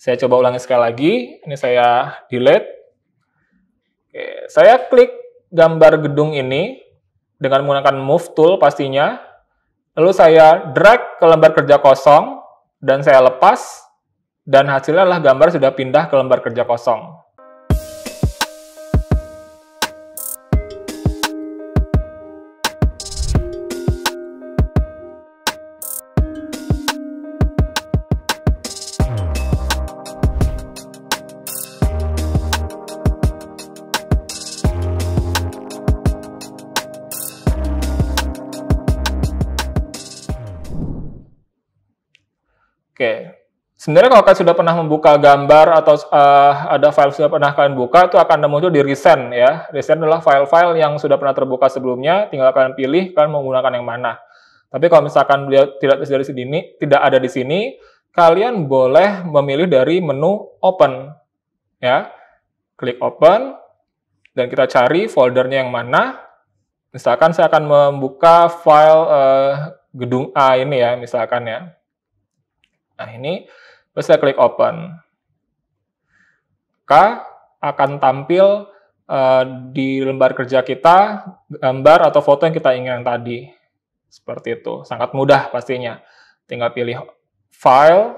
Saya coba ulangi sekali lagi. Ini saya delete. Oke, saya klik gambar gedung ini dengan menggunakan move tool pastinya. Lalu saya drag ke lembar kerja kosong dan saya lepas dan hasilnya adalah gambar sudah pindah ke lembar kerja kosong. Sebenarnya kalau kalian sudah pernah membuka gambar atau uh, ada file sudah pernah kalian buka, itu akan muncul di Recent ya. Recent adalah file-file yang sudah pernah terbuka sebelumnya, tinggal kalian pilih kalian menggunakan yang mana. Tapi kalau misalkan dia tidak di sini, tidak ada di sini, kalian boleh memilih dari menu Open ya. Klik Open dan kita cari foldernya yang mana. Misalkan saya akan membuka file uh, gedung A ini ya, misalkan ya. Nah ini Terus saya klik open. K akan tampil uh, di lembar kerja kita gambar atau foto yang kita inginkan tadi. Seperti itu. Sangat mudah pastinya. Tinggal pilih file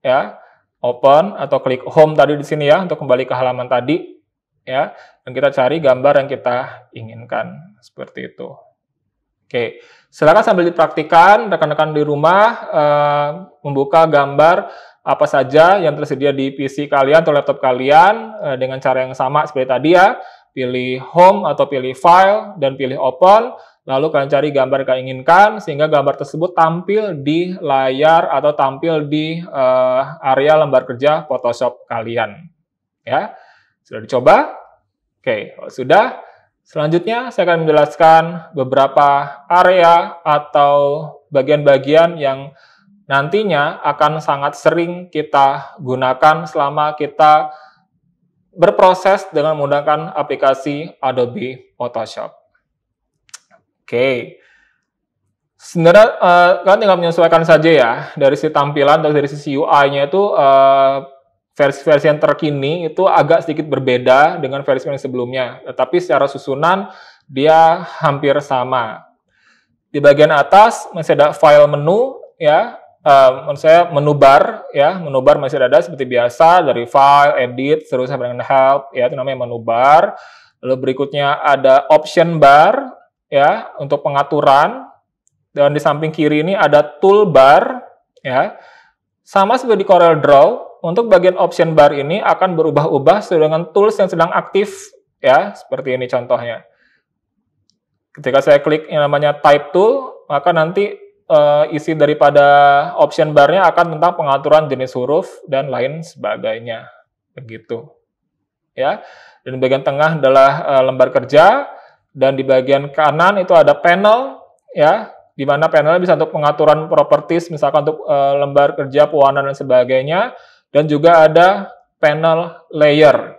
ya, open atau klik home tadi di sini ya untuk kembali ke halaman tadi ya. Dan kita cari gambar yang kita inginkan. Seperti itu. Oke, silakan sambil dipraktikan rekan-rekan di rumah uh, membuka gambar apa saja yang tersedia di PC kalian atau laptop kalian uh, dengan cara yang sama seperti tadi ya. Pilih home atau pilih file dan pilih open. Lalu kalian cari gambar yang kalian inginkan sehingga gambar tersebut tampil di layar atau tampil di uh, area lembar kerja Photoshop kalian. Ya, sudah dicoba? Oke, kalau sudah, Selanjutnya, saya akan menjelaskan beberapa area atau bagian-bagian yang nantinya akan sangat sering kita gunakan selama kita berproses dengan menggunakan aplikasi Adobe Photoshop. Oke, sebenarnya uh, eh, kalian tinggal menyesuaikan saja ya dari si tampilan atau dari sisi UI-nya itu eh, versi-versi uh, yang terkini itu agak sedikit berbeda dengan versi yang sebelumnya, tetapi secara susunan dia hampir sama. Di bagian atas masih ada file menu ya Uh, eh, menurut saya menubar ya menubar masih ada seperti biasa dari file edit terus saya dengan help ya itu namanya menubar lalu berikutnya ada option bar ya untuk pengaturan dan di samping kiri ini ada toolbar ya sama seperti di Corel Draw untuk bagian option bar ini akan berubah-ubah sesuai dengan tools yang sedang aktif ya seperti ini contohnya ketika saya klik yang namanya type tool maka nanti uh, isi daripada option bar-nya akan tentang pengaturan jenis huruf dan lain sebagainya. Begitu. Ya. Dan di bagian tengah adalah uh, lembar kerja dan di bagian kanan itu ada panel ya, di mana panelnya bisa untuk pengaturan properties misalkan untuk uh, lembar kerja, pewarna dan sebagainya dan juga ada panel layer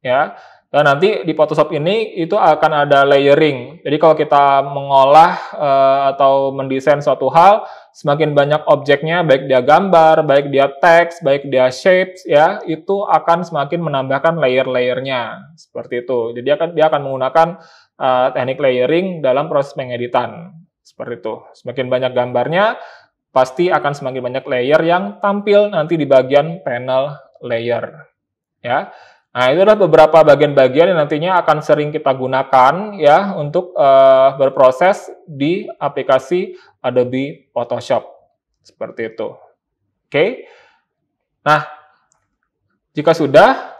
ya. Nah, nanti di Photoshop ini itu akan ada layering. Jadi kalau kita mengolah uh, atau mendesain suatu hal, semakin banyak objeknya, baik dia gambar, baik dia teks, baik dia shapes, ya itu akan semakin menambahkan layer-layernya seperti itu. Jadi akan dia akan menggunakan uh, teknik layering dalam proses pengeditan seperti itu. Semakin banyak gambarnya, pasti akan semakin banyak layer yang tampil nanti di bagian panel layer, ya. Nah, itu adalah beberapa bagian-bagian yang nantinya akan sering kita gunakan ya untuk uh, berproses di aplikasi Adobe Photoshop. Seperti itu. Oke. Nah, jika sudah,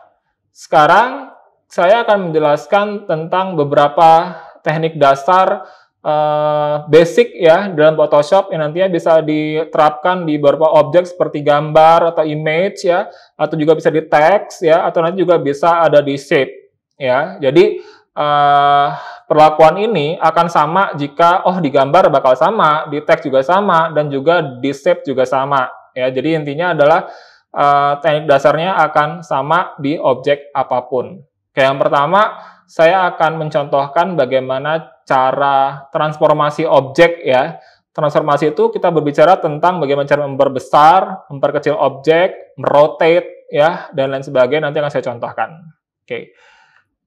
sekarang saya akan menjelaskan tentang beberapa teknik dasar Eh, basic ya dalam Photoshop yang nantinya bisa diterapkan di beberapa objek seperti gambar atau image ya atau juga bisa di text ya atau nanti juga bisa ada di shape ya. Jadi uh, perlakuan ini akan sama jika oh di gambar bakal sama, di text juga sama, dan juga di shape juga sama. Ya, jadi intinya adalah uh, teknik dasarnya akan sama di objek apapun. Kayak yang pertama, saya akan mencontohkan bagaimana cara transformasi objek ya. Transformasi itu kita berbicara tentang bagaimana cara memperbesar, memperkecil objek, merotate ya dan lain sebagainya nanti akan saya contohkan. Oke.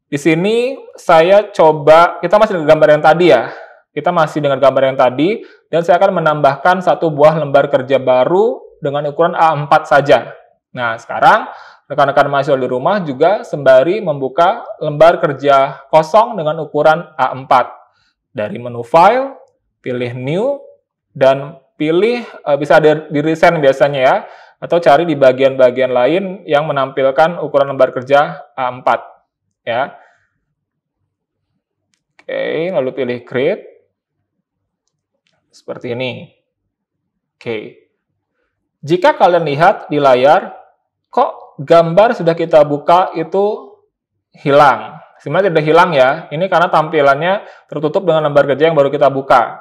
Di sini saya coba kita masih dengan gambar yang tadi ya. Kita masih dengan gambar yang tadi dan saya akan menambahkan satu buah lembar kerja baru dengan ukuran A4 saja. Nah, sekarang rekan-rekan mahasiswa di rumah juga sembari membuka lembar kerja kosong dengan ukuran A4. Dari menu file, pilih new, dan pilih eh, bisa di resign biasanya ya, atau cari di bagian-bagian lain yang menampilkan ukuran lembar kerja A4. Ya. Oke, lalu pilih create. Seperti ini. Oke. Jika kalian lihat di layar, kok gambar sudah kita buka itu hilang. Sebenarnya tidak hilang ya. Ini karena tampilannya tertutup dengan lembar kerja yang baru kita buka.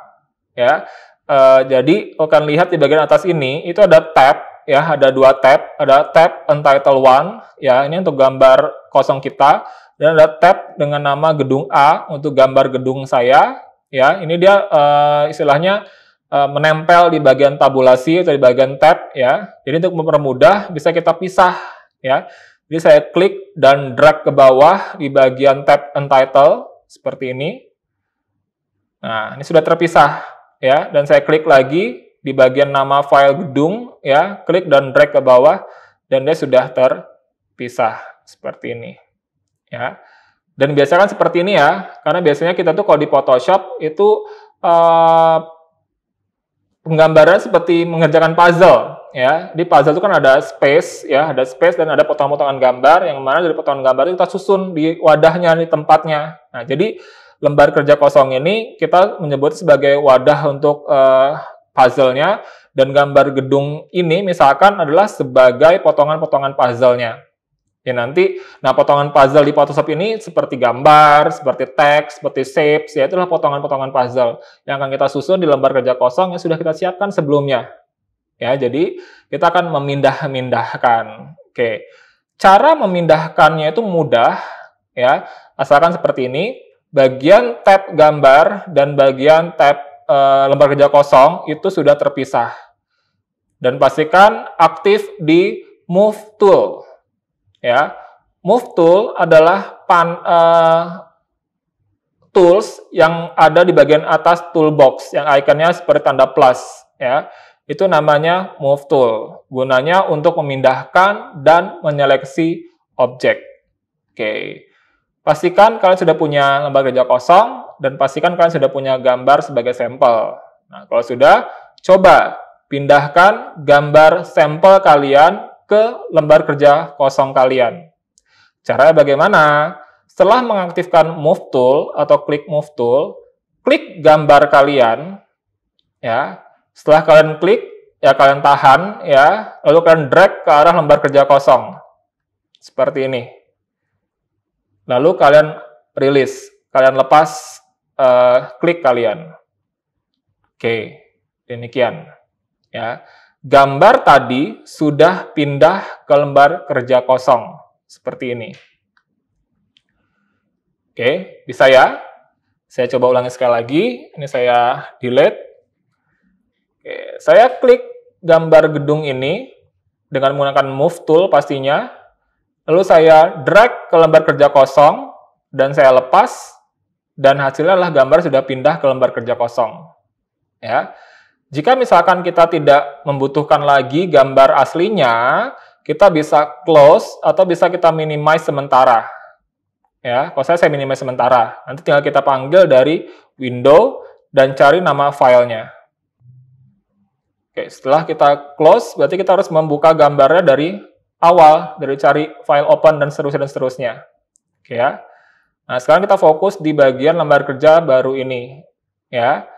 Ya. E, jadi akan lihat di bagian atas ini itu ada tab ya, ada dua tab, ada tab entitled one ya, ini untuk gambar kosong kita dan ada tab dengan nama gedung A untuk gambar gedung saya ya. Ini dia e, istilahnya eh, menempel di bagian tabulasi atau di bagian tab ya. Jadi untuk mempermudah bisa kita pisah ya. Jadi saya klik dan drag ke bawah di bagian tab Entitle seperti ini. Nah, ini sudah terpisah ya dan saya klik lagi di bagian nama file gedung ya, klik dan drag ke bawah dan dia sudah terpisah seperti ini. Ya. Dan biasanya kan seperti ini ya, karena biasanya kita tuh kalau di Photoshop itu uh, penggambaran seperti mengerjakan puzzle ya. Di puzzle itu kan ada space ya, ada space dan ada potongan-potongan gambar yang mana dari potongan gambar itu kita susun di wadahnya, di tempatnya. Nah, jadi lembar kerja kosong ini kita menyebut sebagai wadah untuk uh, puzzle-nya dan gambar gedung ini misalkan adalah sebagai potongan-potongan puzzle-nya. Ya nanti, nah potongan puzzle di Photoshop ini seperti gambar, seperti teks, seperti shapes, ya itulah potongan-potongan puzzle yang akan kita susun di lembar kerja kosong yang sudah kita siapkan sebelumnya. Ya, jadi kita akan memindah-mindahkan. Oke, cara memindahkannya itu mudah, ya asalkan seperti ini. Bagian tab gambar dan bagian tab e, lembar kerja kosong itu sudah terpisah. Dan pastikan aktif di Move Tool Ya, move tool adalah pan, uh, tools yang ada di bagian atas toolbox yang ikonnya seperti tanda plus. Ya, itu namanya move tool. Gunanya untuk memindahkan dan menyeleksi objek. Oke. Pastikan kalian sudah punya lembar kerja kosong dan pastikan kalian sudah punya gambar sebagai sampel. Nah, kalau sudah, coba pindahkan gambar sampel kalian ke lembar kerja kosong kalian. Caranya bagaimana? Setelah mengaktifkan Move Tool atau klik Move Tool, klik gambar kalian, ya. Setelah kalian klik, ya kalian tahan, ya. Lalu kalian drag ke arah lembar kerja kosong, seperti ini. Lalu kalian rilis, kalian lepas uh, klik kalian. Oke, demikian, ya gambar tadi sudah pindah ke lembar kerja kosong, seperti ini. Oke, bisa ya? Saya coba ulangi sekali lagi. Ini saya delete. Oke, saya klik gambar gedung ini dengan menggunakan move tool pastinya. Lalu saya drag ke lembar kerja kosong dan saya lepas dan hasilnya adalah gambar sudah pindah ke lembar kerja kosong. Ya. Jika misalkan kita tidak membutuhkan lagi gambar aslinya, kita bisa close atau bisa kita minimize sementara. Ya, kalau saya, saya minimize sementara. Nanti tinggal kita panggil dari window dan cari nama filenya. Oke, setelah kita close, berarti kita harus membuka gambarnya dari awal, dari cari file open dan seterusnya dan seterusnya. Oke ya. Nah, sekarang kita fokus di bagian lembar kerja baru ini, ya.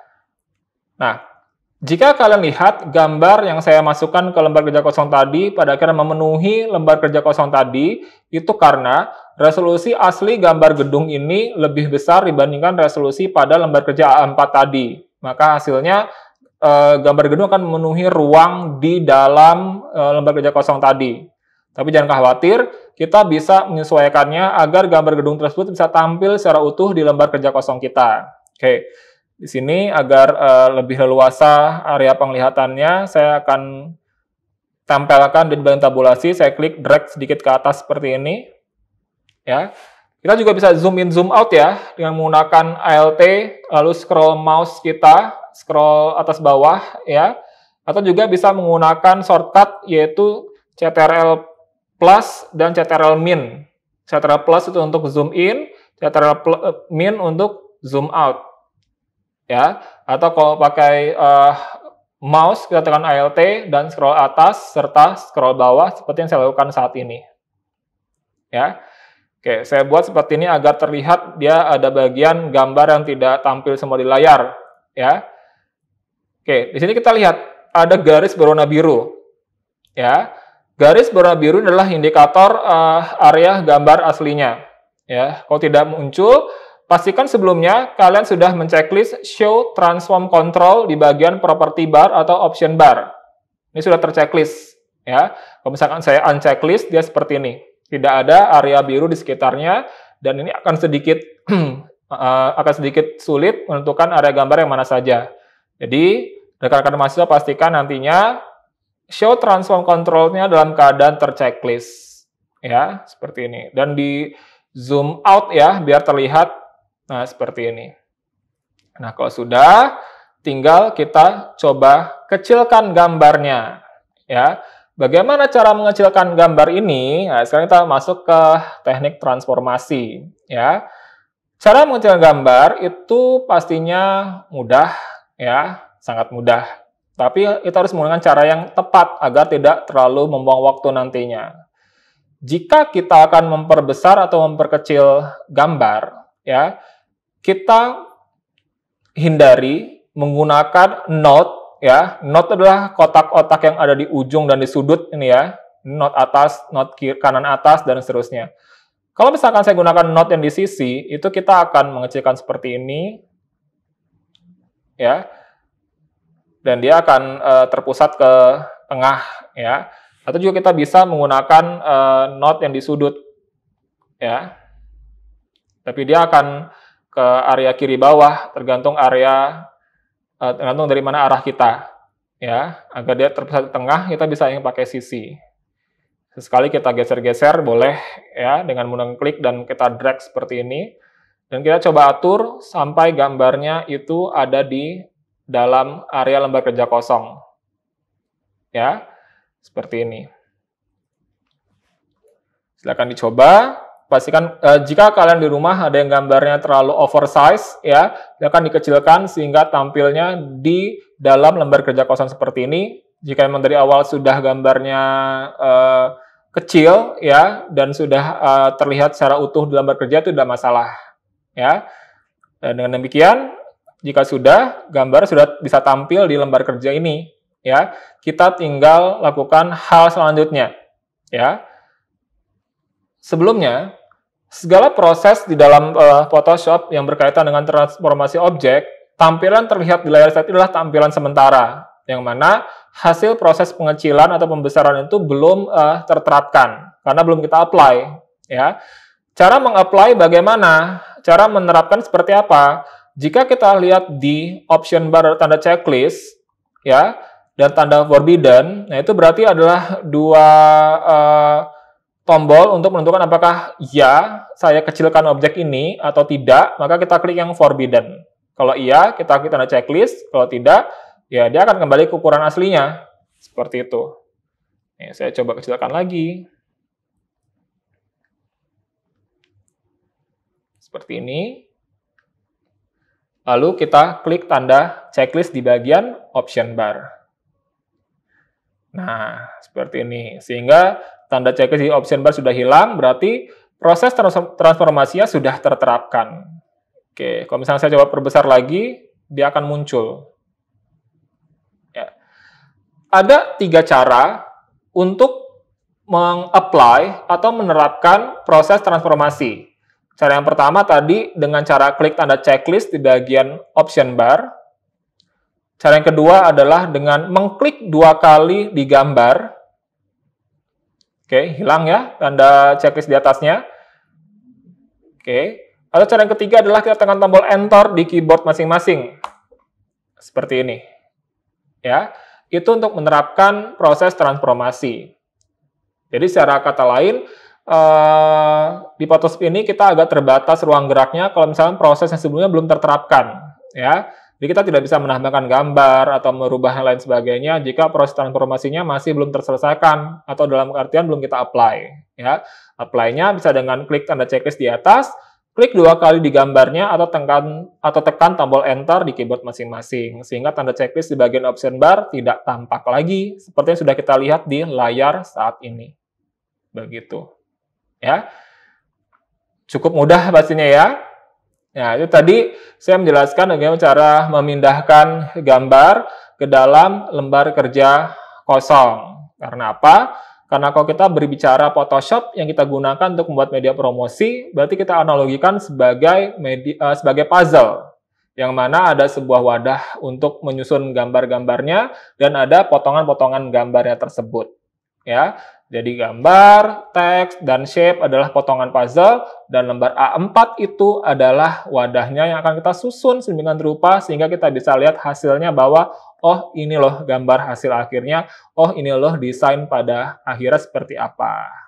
Nah, jika kalian lihat gambar yang saya masukkan ke lembar kerja kosong tadi pada akhirnya memenuhi lembar kerja kosong tadi, itu karena resolusi asli gambar gedung ini lebih besar dibandingkan resolusi pada lembar kerja A4 tadi. Maka hasilnya eh, gambar gedung akan memenuhi ruang di dalam eh, lembar kerja kosong tadi. Tapi jangan khawatir, kita bisa menyesuaikannya agar gambar gedung tersebut bisa tampil secara utuh di lembar kerja kosong kita. Oke. Di sini agar uh, lebih leluasa area penglihatannya, saya akan tempelkan di bagian tabulasi, saya klik drag sedikit ke atas seperti ini. Ya. Kita juga bisa zoom in zoom out ya dengan menggunakan ALT lalu scroll mouse kita, scroll atas bawah ya. Atau juga bisa menggunakan shortcut yaitu CTRL plus dan CTRL min. CTRL plus itu untuk zoom in, CTRL min untuk zoom out ya atau kalau pakai uh, mouse kita tekan ALT dan scroll atas serta scroll bawah seperti yang saya lakukan saat ini. Ya. Oke, saya buat seperti ini agar terlihat dia ada bagian gambar yang tidak tampil semua di layar, ya. Oke, di sini kita lihat ada garis berwarna biru. Ya. Garis berwarna biru adalah indikator uh, area gambar aslinya. Ya, kalau tidak muncul Pastikan sebelumnya kalian sudah menchecklist show transform control di bagian property bar atau option bar. Ini sudah terchecklist ya. Kalau misalkan saya unchecklist dia seperti ini. Tidak ada area biru di sekitarnya dan ini akan sedikit eh, akan sedikit sulit menentukan area gambar yang mana saja. Jadi rekan-rekan mahasiswa pastikan nantinya show transform controlnya dalam keadaan terchecklist ya seperti ini dan di zoom out ya biar terlihat Nah, seperti ini. Nah, kalau sudah, tinggal kita coba kecilkan gambarnya. Ya, bagaimana cara mengecilkan gambar ini? Nah, sekarang kita masuk ke teknik transformasi. Ya, cara mengecilkan gambar itu pastinya mudah, ya, sangat mudah. Tapi kita harus menggunakan cara yang tepat agar tidak terlalu membuang waktu nantinya. Jika kita akan memperbesar atau memperkecil gambar, ya, kita hindari menggunakan note ya. Note adalah kotak-kotak yang ada di ujung dan di sudut ini ya. Note atas, note kiri, kanan atas dan seterusnya. Kalau misalkan saya gunakan note yang di sisi, itu kita akan mengecilkan seperti ini ya. Dan dia akan uh, terpusat ke tengah ya. Atau juga kita bisa menggunakan uh, eh, note yang di sudut ya. Tapi dia akan ke area kiri bawah tergantung area eh, tergantung dari mana arah kita ya agar dia terpusat di tengah kita bisa yang pakai sisi sekali kita geser-geser boleh ya dengan mengklik dan kita drag seperti ini dan kita coba atur sampai gambarnya itu ada di dalam area lembar kerja kosong ya seperti ini silakan dicoba pastikan eh, jika kalian di rumah ada yang gambarnya terlalu oversize ya akan dikecilkan sehingga tampilnya di dalam lembar kerja kosan seperti ini jika memang dari awal sudah gambarnya eh, kecil ya dan sudah eh, terlihat secara utuh di lembar kerja itu tidak masalah ya dan dengan demikian jika sudah gambar sudah bisa tampil di lembar kerja ini ya kita tinggal lakukan hal selanjutnya ya Sebelumnya, segala proses di dalam uh, Photoshop yang berkaitan dengan transformasi objek, tampilan terlihat di layar slide adalah tampilan sementara, yang mana hasil proses pengecilan atau pembesaran itu belum uh, terterapkan karena belum kita apply, ya. Cara mengapply bagaimana? Cara menerapkan seperti apa? Jika kita lihat di option bar tanda checklist, ya, dan tanda forbidden, nah itu berarti adalah dua uh, tombol untuk menentukan apakah ya saya kecilkan objek ini atau tidak, maka kita klik yang forbidden. Kalau iya, kita klik tanda checklist. Kalau tidak, ya dia akan kembali ke ukuran aslinya. Seperti itu. Ini saya coba kecilkan lagi. Seperti ini. Lalu kita klik tanda checklist di bagian option bar. Nah, seperti ini. Sehingga tanda checklist di option bar sudah hilang, berarti proses transformasinya sudah terterapkan. Oke, kalau misalnya saya coba perbesar lagi, dia akan muncul. Ya. Ada tiga cara untuk mengapply atau menerapkan proses transformasi. Cara yang pertama tadi dengan cara klik tanda checklist di bagian option bar. Cara yang kedua adalah dengan mengklik dua kali di gambar Oke, hilang ya tanda checklist di atasnya. Oke. atau cara yang ketiga adalah kita tekan tombol Enter di keyboard masing-masing. Seperti ini. Ya, itu untuk menerapkan proses transformasi. Jadi secara kata lain, uh, di Photoshop ini kita agak terbatas ruang geraknya kalau misalnya proses yang sebelumnya belum terterapkan. Ya, jadi kita tidak bisa menambahkan gambar atau merubah yang lain sebagainya jika proses transformasinya masih belum terselesaikan atau dalam artian belum kita apply. Ya, apply-nya bisa dengan klik tanda checklist di atas, klik dua kali di gambarnya atau tekan atau tekan tombol enter di keyboard masing-masing sehingga tanda checklist di bagian option bar tidak tampak lagi seperti yang sudah kita lihat di layar saat ini. Begitu. Ya. Cukup mudah pastinya ya. Ya, itu tadi saya menjelaskan bagaimana cara memindahkan gambar ke dalam lembar kerja kosong. Karena apa? Karena kalau kita berbicara Photoshop yang kita gunakan untuk membuat media promosi, berarti kita analogikan sebagai media, eh, sebagai puzzle yang mana ada sebuah wadah untuk menyusun gambar-gambarnya dan ada potongan-potongan gambarnya tersebut ya. Jadi gambar, teks, dan shape adalah potongan puzzle, dan lembar A4 itu adalah wadahnya yang akan kita susun sedemikian rupa sehingga kita bisa lihat hasilnya bahwa, oh ini loh gambar hasil akhirnya, oh ini loh desain pada akhirnya seperti apa.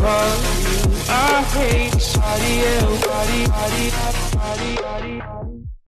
love you. I hate somebody else. Body, body, body, body, body.